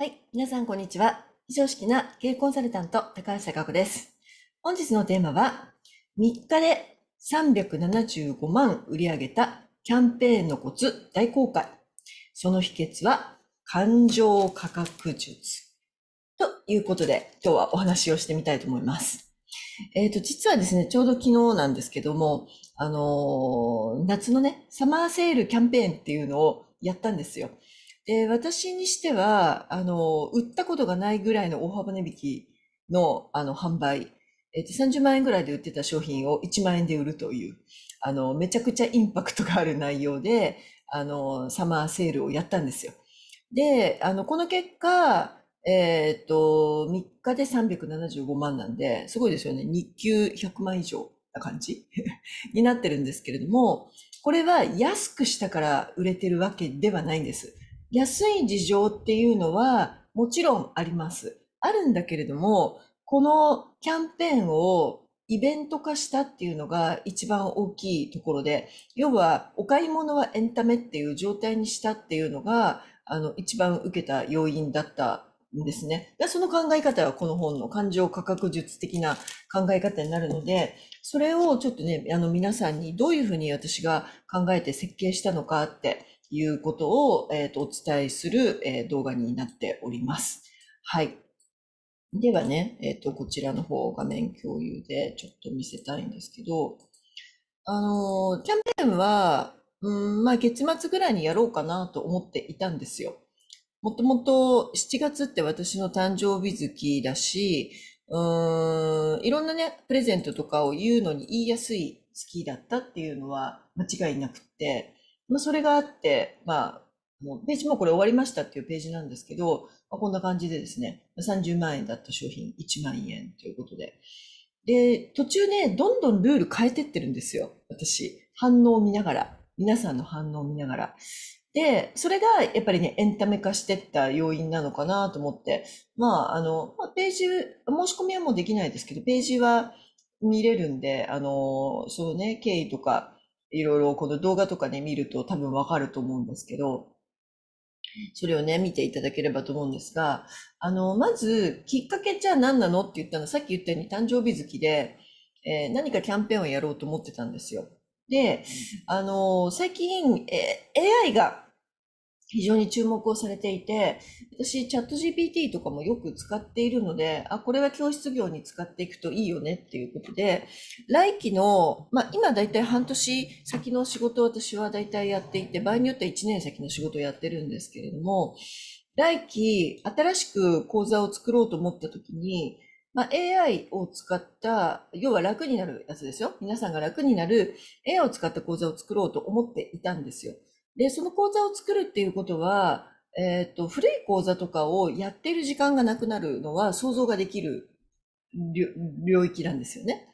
はい。皆さん、こんにちは。非常識な経営コンサルタント、高橋貴子です。本日のテーマは、3日で375万売り上げたキャンペーンのコツ大公開。その秘訣は、感情価格術。ということで、今日はお話をしてみたいと思います。えっ、ー、と、実はですね、ちょうど昨日なんですけども、あのー、夏のね、サマーセールキャンペーンっていうのをやったんですよ。私にしては、あの、売ったことがないぐらいの大幅値引きの、あの、販売。えっと、30万円ぐらいで売ってた商品を1万円で売るという、あの、めちゃくちゃインパクトがある内容で、あの、サマーセールをやったんですよ。で、あの、この結果、えー、っと、3日で375万なんで、すごいですよね。日給100万以上な感じ になってるんですけれども、これは安くしたから売れてるわけではないんです。安い事情っていうのはもちろんあります。あるんだけれども、このキャンペーンをイベント化したっていうのが一番大きいところで、要はお買い物はエンタメっていう状態にしたっていうのが、あの、一番受けた要因だったんですね。でその考え方はこの本の感情価格術的な考え方になるので、それをちょっとね、あの皆さんにどういうふうに私が考えて設計したのかっていうことを、えー、とお伝えする、えー、動画になっております。はい。ではね、えっ、ー、と、こちらの方画面共有でちょっと見せたいんですけど、あのー、キャンペーンは、うん、まあ、月末ぐらいにやろうかなと思っていたんですよ。もともと7月って私の誕生日月だし、うん、いろんなね、プレゼントとかを言うのに言いやすい月だったっていうのは間違いなくって、まあ、それがあって、まあ、もうページもこれ終わりましたっていうページなんですけど、まあ、こんな感じでですね、30万円だった商品1万円ということで。で、途中ね、どんどんルール変えてってるんですよ。私。反応を見ながら。皆さんの反応を見ながら。で、それがやっぱりね、エンタメ化してった要因なのかなと思って、まあ、あの、まあ、ページ、申し込みはもうできないですけど、ページは見れるんで、あの、そうね、経緯とか、いろいろこの動画とかで、ね、見ると多分わかると思うんですけど、それをね、見ていただければと思うんですが、あの、まず、きっかけじゃあ何なのって言ったの、さっき言ったように誕生日好きで、えー、何かキャンペーンをやろうと思ってたんですよ。で、あの、最近、えー、AI が非常に注目をされていて、私、チャット GPT とかもよく使っているので、あ、これは教室業に使っていくといいよねっていうことで、来期の、まあ今だいたい半年先の仕事を私はだいたいやっていて、場合によっては1年先の仕事をやってるんですけれども、来期新しく講座を作ろうと思った時に、まあ、AI を使った、要は楽になるやつですよ。皆さんが楽になる AI を使った講座を作ろうと思っていたんですよ。で、その講座を作るっていうことは、えっ、ー、と、古い講座とかをやっている時間がなくなるのは想像ができる領域なんですよね。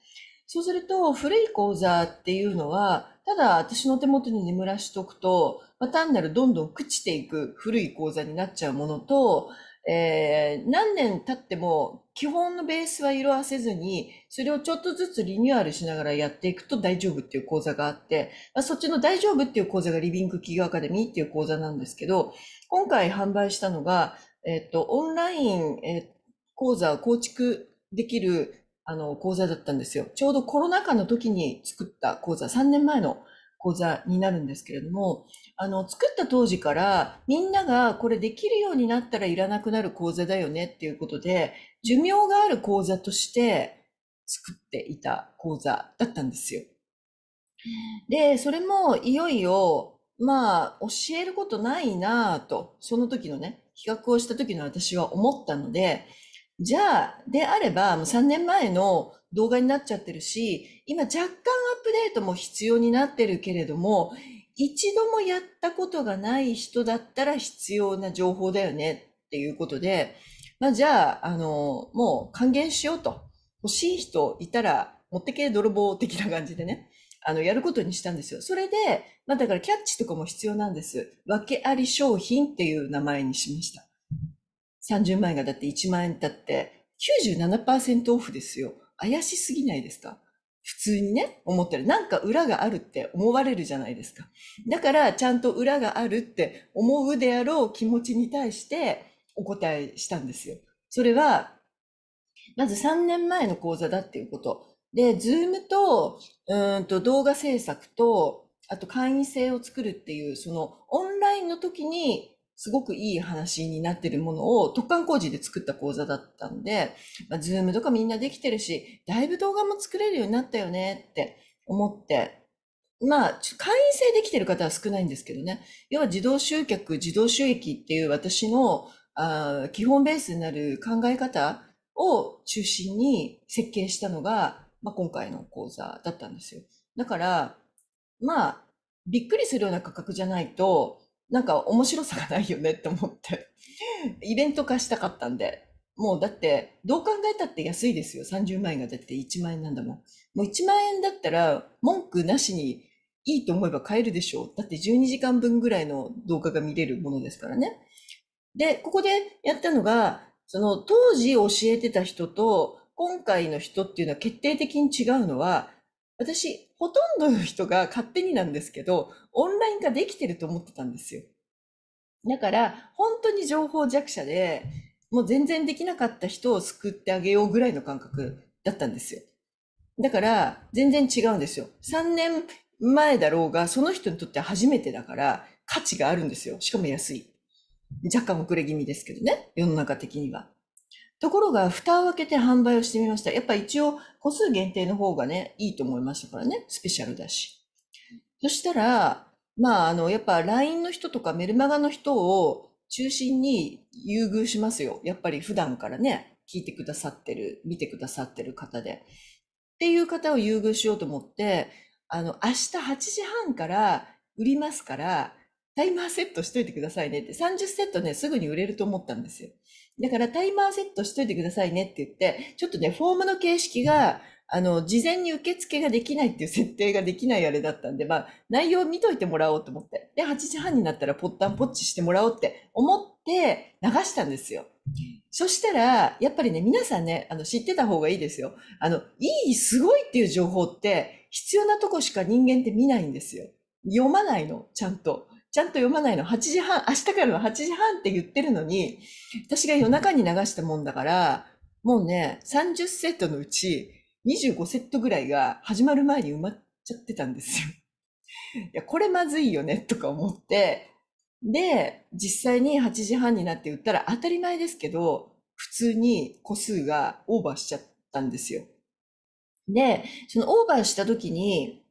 そうすると、古い講座っていうのは、ただ私の手元に眠らしとくと、まあ、単なるどんどん朽ちていく古い講座になっちゃうものと、えー、何年経っても基本のベースは色あせずに、それをちょっとずつリニューアルしながらやっていくと大丈夫っていう講座があって、まあ、そっちの大丈夫っていう講座がリビング企業アカデミーっていう講座なんですけど、今回販売したのが、えっ、ー、と、オンライン、えー、講座を構築できるあの講座だったんですよ。ちょうどコロナ禍の時に作った講座、3年前の講座になるんですけれども、あの、作った当時からみんながこれできるようになったらいらなくなる講座だよねっていうことで、寿命がある講座として作っていた講座だったんですよ。で、それもいよいよ、まあ、教えることないなぁと、その時のね、企画をした時の私は思ったので、じゃあ、であれば、もう3年前の動画になっちゃってるし、今若干アップデートも必要になってるけれども、一度もやったことがない人だったら必要な情報だよねっていうことで、まあ、じゃあ、あの、もう還元しようと。欲しい人いたら、持ってけ泥棒的な感じでね、あの、やることにしたんですよ。それで、まあ、だからキャッチとかも必要なんです。訳あり商品っていう名前にしました。30万円がだって1万円だって97%オフですよ。怪しすぎないですか普通にね、思ったら、なんか裏があるって思われるじゃないですか。だから、ちゃんと裏があるって思うであろう気持ちに対してお答えしたんですよ。それは、まず3年前の講座だっていうこと。で、ズームと、うんと動画制作と、あと会員制を作るっていう、そのオンラインの時にすごくいい話になってるものを特貫工事で作った講座だったんで、まあ、ズームとかみんなできてるし、だいぶ動画も作れるようになったよねって思って、まあ、会員制できてる方は少ないんですけどね、要は自動集客、自動収益っていう私のあ基本ベースになる考え方を中心に設計したのが、まあ、今回の講座だったんですよ。だから、まあ、びっくりするような価格じゃないと、なんか面白さがないよねって思って。イベント化したかったんで。もうだって、どう考えたって安いですよ。30万円がだって1万円なんだもん。もう1万円だったら文句なしにいいと思えば買えるでしょう。だって12時間分ぐらいの動画が見れるものですからね。で、ここでやったのが、その当時教えてた人と今回の人っていうのは決定的に違うのは、私、ほとんどの人が勝手になんですけど、オンライン化できてると思ってたんですよ。だから、本当に情報弱者で、もう全然できなかった人を救ってあげようぐらいの感覚だったんですよ。だから、全然違うんですよ。3年前だろうが、その人にとって初めてだから、価値があるんですよ。しかも安い。若干遅れ気味ですけどね。世の中的には。ところが、蓋を開けて販売をしてみました。やっぱ一応、個数限定の方がね、いいと思いましたからね。スペシャルだし。そしたら、まあ、あの、やっぱ LINE の人とかメルマガの人を中心に優遇しますよ。やっぱり普段からね、聞いてくださってる、見てくださってる方で。っていう方を優遇しようと思って、あの、明日8時半から売りますから、タイマーセットしといてくださいねって、30セットね、すぐに売れると思ったんですよ。だからタイマーセットしといてくださいねって言って、ちょっとね、フォームの形式が、あの、事前に受付ができないっていう設定ができないあれだったんで、まあ、内容見といてもらおうと思って。で、8時半になったらポッタンポッチしてもらおうって思って流したんですよ。そしたら、やっぱりね、皆さんね、あの、知ってた方がいいですよ。あの、いい、すごいっていう情報って、必要なとこしか人間って見ないんですよ。読まないの、ちゃんと。ちゃんと読まないの。8時半、明日からの8時半って言ってるのに、私が夜中に流したもんだから、もうね、30セットのうち25セットぐらいが始まる前に埋まっちゃってたんですよ。いや、これまずいよね、とか思って、で、実際に8時半になって売ったら当たり前ですけど、普通に個数がオーバーしちゃったんですよ。で、そのオーバーした時に、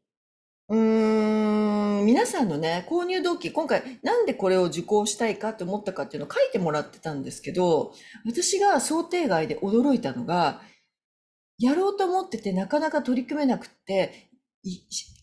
うーん、皆さんのね、購入動機、今回なんでこれを受講したいかと思ったかっていうのを書いてもらってたんですけど、私が想定外で驚いたのが、やろうと思っててなかなか取り組めなくって、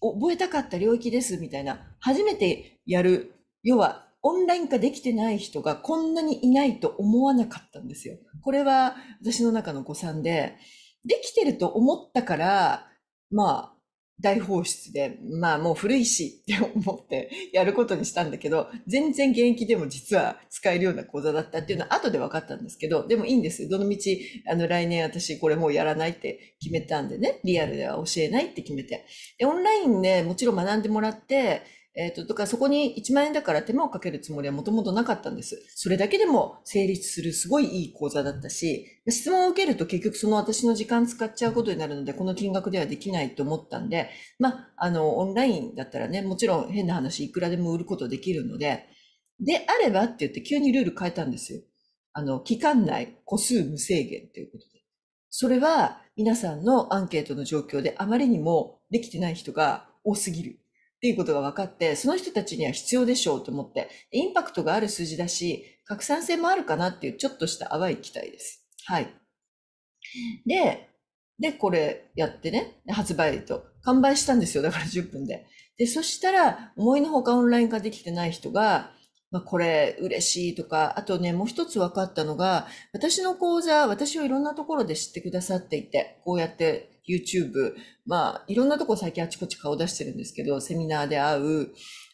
覚えたかった領域ですみたいな、初めてやる、要はオンライン化できてない人がこんなにいないと思わなかったんですよ。これは私の中の誤算で、できてると思ったから、まあ、大放出で、まあもう古いしって思ってやることにしたんだけど、全然現役でも実は使えるような講座だったっていうのは後で分かったんですけど、でもいいんです。どの道、あの来年私これもうやらないって決めたんでね、リアルでは教えないって決めて。で、オンラインね、もちろん学んでもらって、えっ、ー、と、だからそこに1万円だから手間をかけるつもりはもともとなかったんです。それだけでも成立するすごいいい講座だったし、質問を受けると結局その私の時間使っちゃうことになるので、この金額ではできないと思ったんで、まあ、あの、オンラインだったらね、もちろん変な話いくらでも売ることできるので、であればって言って急にルール変えたんですよ。あの、期間内、個数無制限ということで。それは皆さんのアンケートの状況であまりにもできてない人が多すぎる。っていうことが分かって、その人たちには必要でしょうと思って、インパクトがある数字だし、拡散性もあるかなっていうちょっとした淡い期待です。はい。で、で、これやってね、発売と、完売したんですよ。だから10分で。で、そしたら、思いのほかオンライン化できてない人が、まあ、これ嬉しいとか、あとね、もう一つ分かったのが、私の講座、私をいろんなところで知ってくださっていて、こうやって YouTube、まあ、いろんなとこ最近あちこち顔出してるんですけど、セミナーで会う、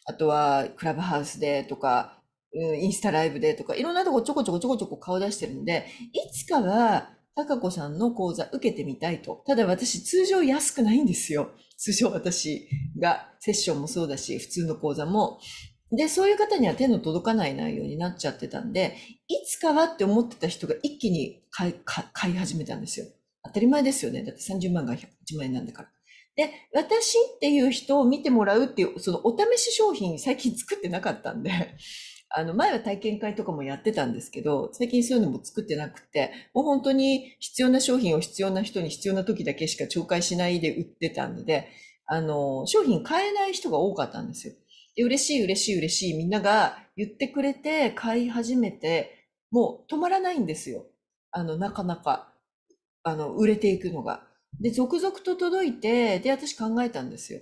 あとはクラブハウスでとか、うん、インスタライブでとか、いろんなとこちょこちょこちょこちょこ顔出してるんで、いつかは、たかこさんの講座受けてみたいと。ただ私、通常安くないんですよ。通常私が、セッションもそうだし、普通の講座も。で、そういう方には手の届かない内容になっちゃってたんで、いつかはって思ってた人が一気に買い始めたんですよ。当たり前ですよね。だって30万が1 1万円なんだから。で、私っていう人を見てもらうっていう、そのお試し商品最近作ってなかったんで、あの、前は体験会とかもやってたんですけど、最近そういうのも作ってなくて、もう本当に必要な商品を必要な人に必要な時だけしか紹介しないで売ってたので、あの、商品買えない人が多かったんですよ。で、嬉しい嬉しい嬉しいみんなが言ってくれて買い始めて、もう止まらないんですよ。あの、なかなか。あの、売れていくのが。で、続々と届いて、で、私考えたんですよ。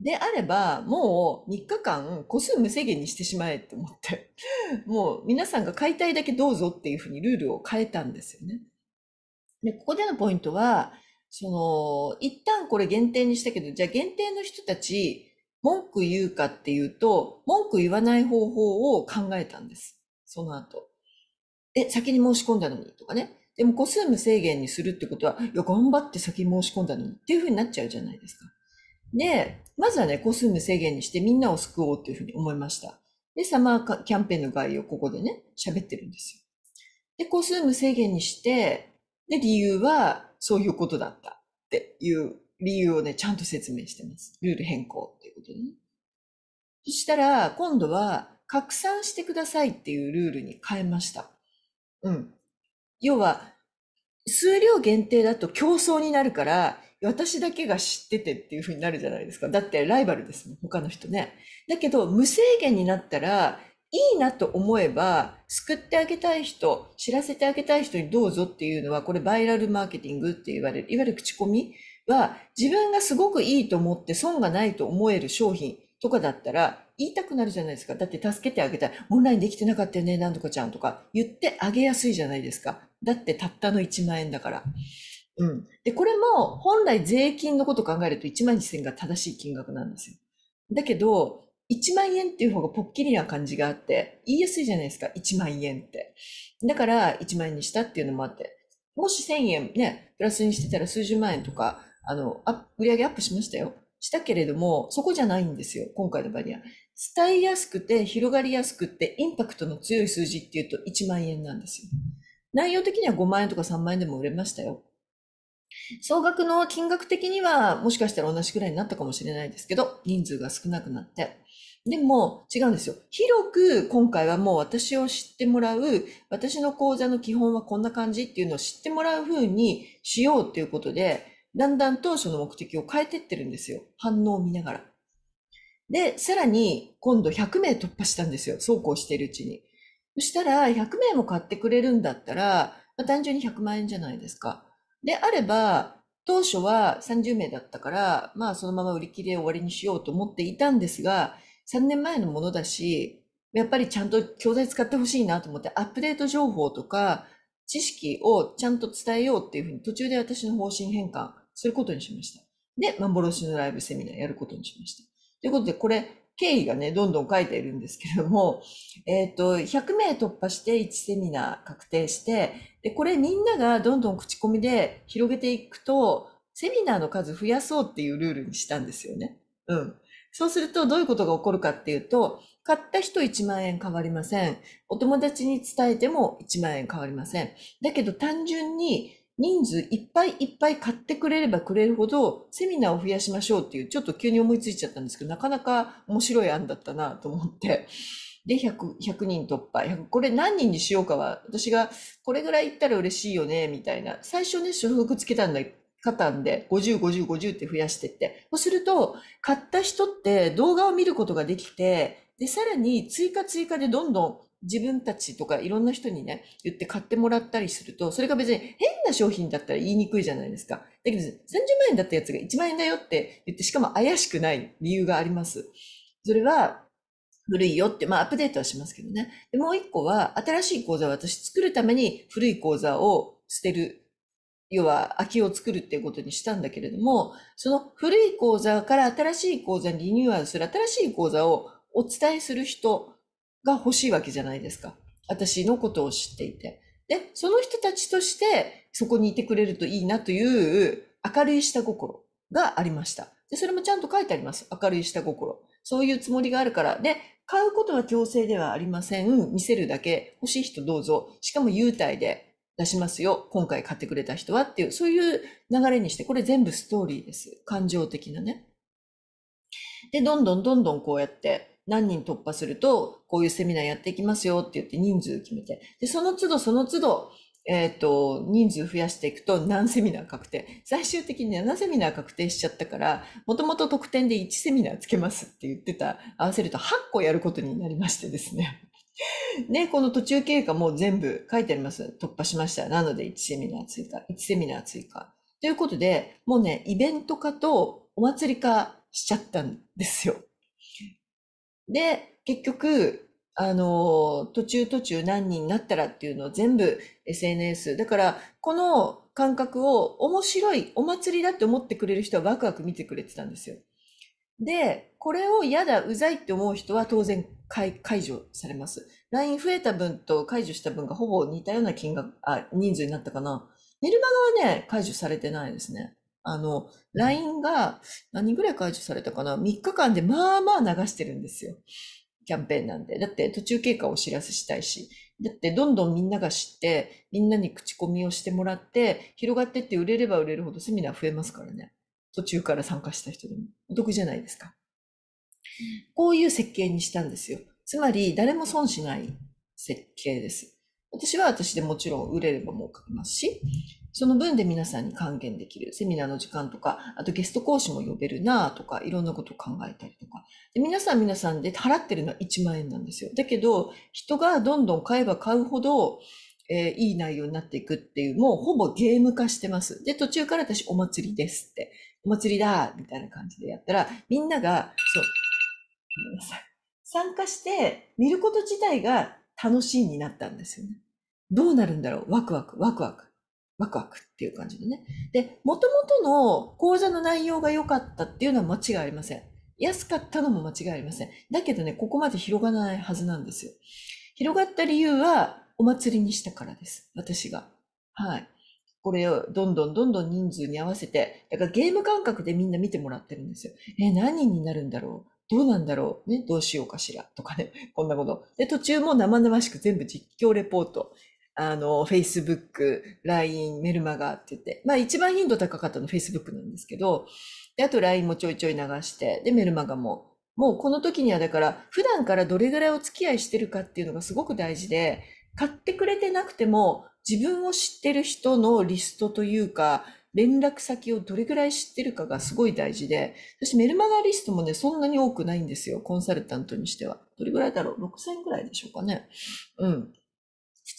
であれば、もう3日間個数無制限にしてしまえって思って、もう皆さんが買いたいだけどうぞっていうふうにルールを変えたんですよね。で、ここでのポイントは、その、一旦これ限定にしたけど、じゃあ限定の人たち、文句言うかっていうと、文句言わない方法を考えたんです。その後。え、先に申し込んだのにとかね。でも個数無制限にするってことは、いや、頑張って先申し込んだのにっていうふうになっちゃうじゃないですか。で、まずはね、個数無制限にしてみんなを救おうっていうふうに思いました。で、サマーキャンペーンの概要をここでね、喋ってるんですよ。で、個数無制限にして、で、理由はそういうことだったっていう理由をね、ちゃんと説明してます。ルール変更っていうことでね。そしたら、今度は、拡散してくださいっていうルールに変えました。うん。要は、数量限定だと競争になるから、私だけが知っててっていうふうになるじゃないですか。だってライバルですもん、他の人ね。だけど、無制限になったら、いいなと思えば、救ってあげたい人、知らせてあげたい人にどうぞっていうのは、これバイラルマーケティングって言われる、いわゆる口コミは、自分がすごくいいと思って損がないと思える商品とかだったら、言いたくなるじゃないですか。だって助けてあげたい。オンラインできてなかったよね、なんとかちゃんとか言ってあげやすいじゃないですか。だってたったの1万円だから。うん。で、これも本来税金のこと考えると1万2000円が正しい金額なんですよ。だけど、1万円っていう方がポッキリな感じがあって、言いやすいじゃないですか、1万円って。だから1万円にしたっていうのもあって、もし1000円ね、プラスにしてたら数十万円とか、あの、あ売り上げアップしましたよ。したけれども、そこじゃないんですよ、今回のバリア。伝えやすくて、広がりやすくて、インパクトの強い数字っていうと1万円なんですよ。内容的には5万円とか3万円でも売れましたよ。総額の金額的にはもしかしたら同じくらいになったかもしれないですけど、人数が少なくなって。でも違うんですよ。広く今回はもう私を知ってもらう、私の講座の基本はこんな感じっていうのを知ってもらう風にしようっていうことで、だんだん当初の目的を変えてってるんですよ。反応を見ながら。で、さらに今度100名突破したんですよ。そうこうしているうちに。そしたら100名も買ってくれるんだったら、まあ、単純に100万円じゃないですか。であれば、当初は30名だったから、まあそのまま売り切れ終わりにしようと思っていたんですが、3年前のものだし、やっぱりちゃんと教材使ってほしいなと思って、アップデート情報とか、知識をちゃんと伝えようっていうふうに途中で私の方針変換することにしました。で、幻のライブセミナーやることにしました。ということで、これ、経緯がね、どんどん書いているんですけれども、えっ、ー、と、100名突破して1セミナー確定して、で、これみんながどんどん口コミで広げていくと、セミナーの数増やそうっていうルールにしたんですよね。うん。そうするとどういうことが起こるかっていうと、買った人1万円変わりません。お友達に伝えても1万円変わりません。だけど単純に人数いっぱいいっぱい買ってくれればくれるほど、セミナーを増やしましょうっていう、ちょっと急に思いついちゃったんですけど、なかなか面白い案だったなと思って。で、100、100人突破。これ何人にしようかは、私がこれぐらいいったら嬉しいよね、みたいな。最初ね、所属つけたんだかたんで、50、50、50って増やしてって。そうすると、買った人って動画を見ることができて、で、さらに追加追加でどんどん自分たちとかいろんな人にね、言って買ってもらったりすると、それが別に変な商品だったら言いにくいじゃないですか。だけど、30万円だったやつが1万円だよって言って、しかも怪しくない理由があります。それは、古いよって、まあアップデートはしますけどね。で、もう一個は、新しい講座を私作るために古い講座を捨てる。要は、空きを作るっていうことにしたんだけれども、その古い講座から新しい講座にリニューアルする、新しい講座をお伝えする人が欲しいわけじゃないですか。私のことを知っていて。で、その人たちとしてそこにいてくれるといいなという明るい下心がありました。で、それもちゃんと書いてあります。明るい下心。そういうつもりがあるから。で、買うことは強制ではありません。見せるだけ。欲しい人どうぞ。しかも優待で出しますよ。今回買ってくれた人はっていう、そういう流れにして、これ全部ストーリーです。感情的なね。で、どんどんどんどんこうやって何人突破すると、こういうセミナーやっていきますよって言って人数決めて、で、その都度その都度、えっ、ー、と、人数増やしていくと何セミナー確定。最終的に7セミナー確定しちゃったから、もともと得点で1セミナーつけますって言ってた、合わせると8個やることになりましてですね。ね、この途中経過も全部書いてあります。突破しました。なので1セミナー追加、1セミナー追加。ということで、もうね、イベント化とお祭り化しちゃったんですよ。で、結局、あの、途中途中何人になったらっていうのを全部 SNS。だから、この感覚を面白いお祭りだって思ってくれる人はワクワク見てくれてたんですよ。で、これを嫌だ、うざいって思う人は当然解除されます。LINE 増えた分と解除した分がほぼ似たような金額、あ、人数になったかな。メルマガはね、解除されてないですね。あの、LINE が何ぐらい解除されたかな ?3 日間でまあまあ流してるんですよ。キャンペーンなんで。だって途中経過をお知らせしたいし。だってどんどんみんなが知って、みんなに口コミをしてもらって、広がってって売れれば売れるほどセミナー増えますからね。途中から参加した人でも。お得じゃないですか。こういう設計にしたんですよ。つまり、誰も損しない設計です。私は私でもちろん売れれば儲かりますし、その分で皆さんに還元できるセミナーの時間とか、あとゲスト講師も呼べるなとか、いろんなことを考えたりとか。で皆さん皆さんで払ってるのは1万円なんですよ。だけど、人がどんどん買えば買うほど、えー、いい内容になっていくっていう、もうほぼゲーム化してます。で、途中から私お祭りですって、お祭りだみたいな感じでやったら、みんなが、そう、ごめんなさい。参加して見ること自体が楽しいになったんですよね。どうなるんだろうワクワク、ワクワク。ワクワクっていう感じでね。で、もともとの講座の内容が良かったっていうのは間違いありません。安かったのも間違いありません。だけどね、ここまで広がらないはずなんですよ。広がった理由はお祭りにしたからです。私が。はい。これをどんどんどんどん人数に合わせて、だからゲーム感覚でみんな見てもらってるんですよ。え、何になるんだろうどうなんだろうね、どうしようかしらとかね、こんなこと。で、途中も生々しく全部実況レポート。あの、Facebook、LINE、メルマガって言って、まあ一番頻度高かったの Facebook なんですけど、で、あと LINE もちょいちょい流して、で、メルマガも。もうこの時にはだから、普段からどれぐらいお付き合いしてるかっていうのがすごく大事で、買ってくれてなくても、自分を知ってる人のリストというか、連絡先をどれぐらい知ってるかがすごい大事で、私メルマガリストもね、そんなに多くないんですよ。コンサルタントにしては。どれぐらいだろう ?6000 ぐらいでしょうかね。うん。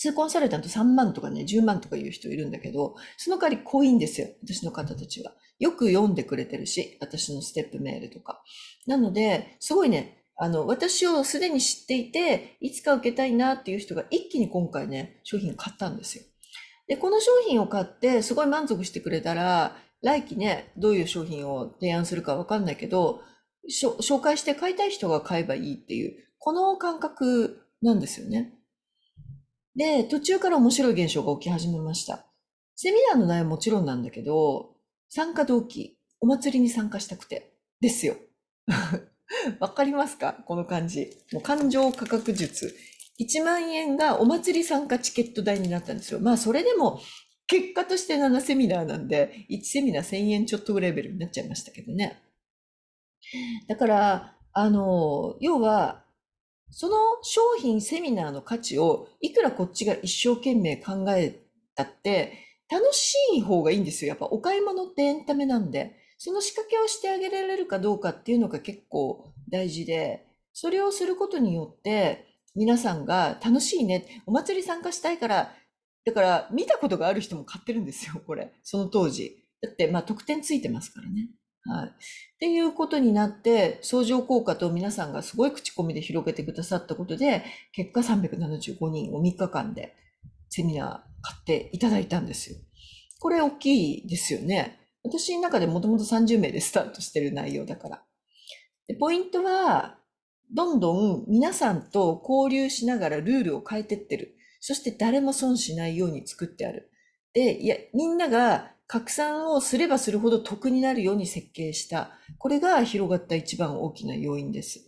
通コンサルタント3万とかね、10万とかいう人いるんだけど、その代わり濃いんですよ、私の方たちは。よく読んでくれてるし、私のステップメールとか。なので、すごいね、あの、私をすでに知っていて、いつか受けたいなっていう人が一気に今回ね、商品買ったんですよ。で、この商品を買って、すごい満足してくれたら、来期ね、どういう商品を提案するかわかんないけど、紹介して買いたい人が買えばいいっていう、この感覚なんですよね。で、途中から面白い現象が起き始めました。セミナーの内容もちろんなんだけど、参加動機、お祭りに参加したくて、ですよ。わかりますかこの感じ。もう感情価格術。1万円がお祭り参加チケット代になったんですよ。まあ、それでも、結果として7セミナーなんで、1セミナー1000円ちょっとレベルになっちゃいましたけどね。だから、あの、要は、その商品セミナーの価値をいくらこっちが一生懸命考えたって楽しい方がいいんですよ。やっぱお買い物ってエンタメなんで、その仕掛けをしてあげられるかどうかっていうのが結構大事で、それをすることによって皆さんが楽しいね、お祭り参加したいから、だから見たことがある人も買ってるんですよ、これ。その当時。だってまあ特典ついてますからね。はい。っていうことになって、相乗効果と皆さんがすごい口コミで広げてくださったことで、結果375人を3日間でセミナー買っていただいたんですよ。これ大きいですよね。私の中でもともと30名でスタートしてる内容だから。でポイントは、どんどん皆さんと交流しながらルールを変えてってる。そして誰も損しないように作ってある。で、いや、みんなが拡散をすればするほど得になるように設計した。これが広がった一番大きな要因です。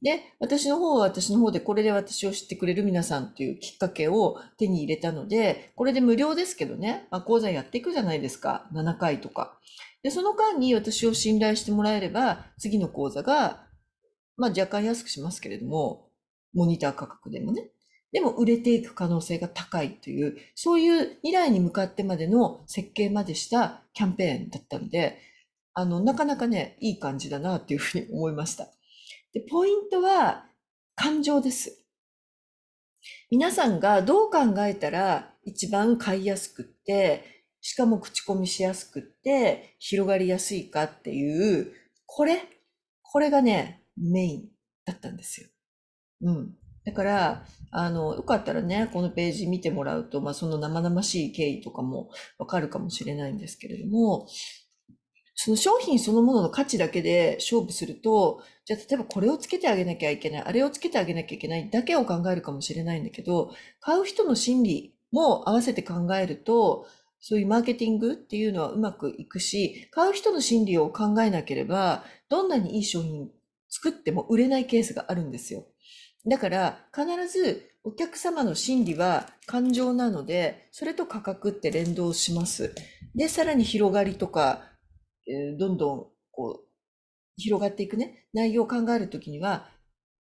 で、私の方は私の方でこれで私を知ってくれる皆さんっていうきっかけを手に入れたので、これで無料ですけどね、まあ、講座やっていくじゃないですか。7回とか。で、その間に私を信頼してもらえれば、次の講座が、まあ若干安くしますけれども、モニター価格でもね、でも売れていく可能性が高いという、そういう未来に向かってまでの設計までしたキャンペーンだったので、あの、なかなかね、いい感じだなっていうふうに思いました。で、ポイントは、感情です。皆さんがどう考えたら一番買いやすくって、しかも口コミしやすくって、広がりやすいかっていう、これ、これがね、メインだったんですよ。うん。だから、あの、よかったらね、このページ見てもらうと、まあ、その生々しい経緯とかもわかるかもしれないんですけれども、その商品そのものの価値だけで勝負すると、じゃあ例えばこれをつけてあげなきゃいけない、あれをつけてあげなきゃいけないだけを考えるかもしれないんだけど、買う人の心理も合わせて考えると、そういうマーケティングっていうのはうまくいくし、買う人の心理を考えなければ、どんなにいい商品作っても売れないケースがあるんですよ。だから必ずお客様の心理は感情なので、それと価格って連動します。で、さらに広がりとか、どんどんこう、広がっていくね、内容を考えるときには、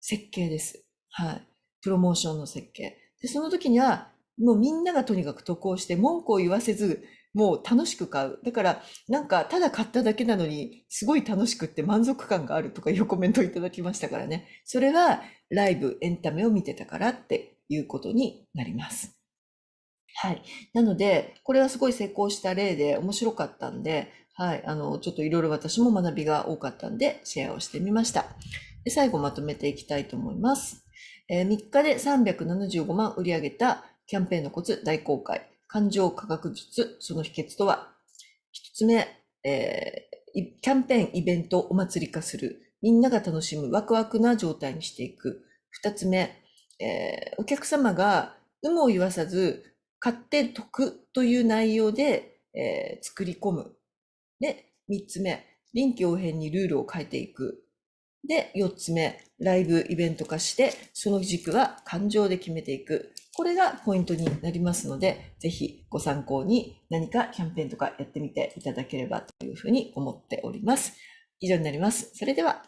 設計です。はい。プロモーションの設計。で、その時には、もうみんながとにかく得をして文句を言わせず、もう楽しく買う。だから、なんか、ただ買っただけなのに、すごい楽しくって満足感があるとかいうコメントをいただきましたからね。それは、ライブ、エンタメを見てたからっていうことになります。はい。なので、これはすごい成功した例で面白かったんで、はい。あの、ちょっといろいろ私も学びが多かったんで、シェアをしてみました。で最後まとめていきたいと思います。えー、3日で375万売り上げたキャンペーンのコツ大公開。感情科学術、その秘訣とは、一つ目、えー、キャンペーン、イベントお祭り化する。みんなが楽しむ、ワクワクな状態にしていく。二つ目、えー、お客様が有無を言わさず、買って得という内容で、えー、作り込む。で、三つ目、臨機応変にルールを変えていく。で、四つ目、ライブイベント化して、その軸は感情で決めていく。これがポイントになりますので、ぜひご参考に何かキャンペーンとかやってみていただければというふうに思っております。以上になります。それでは。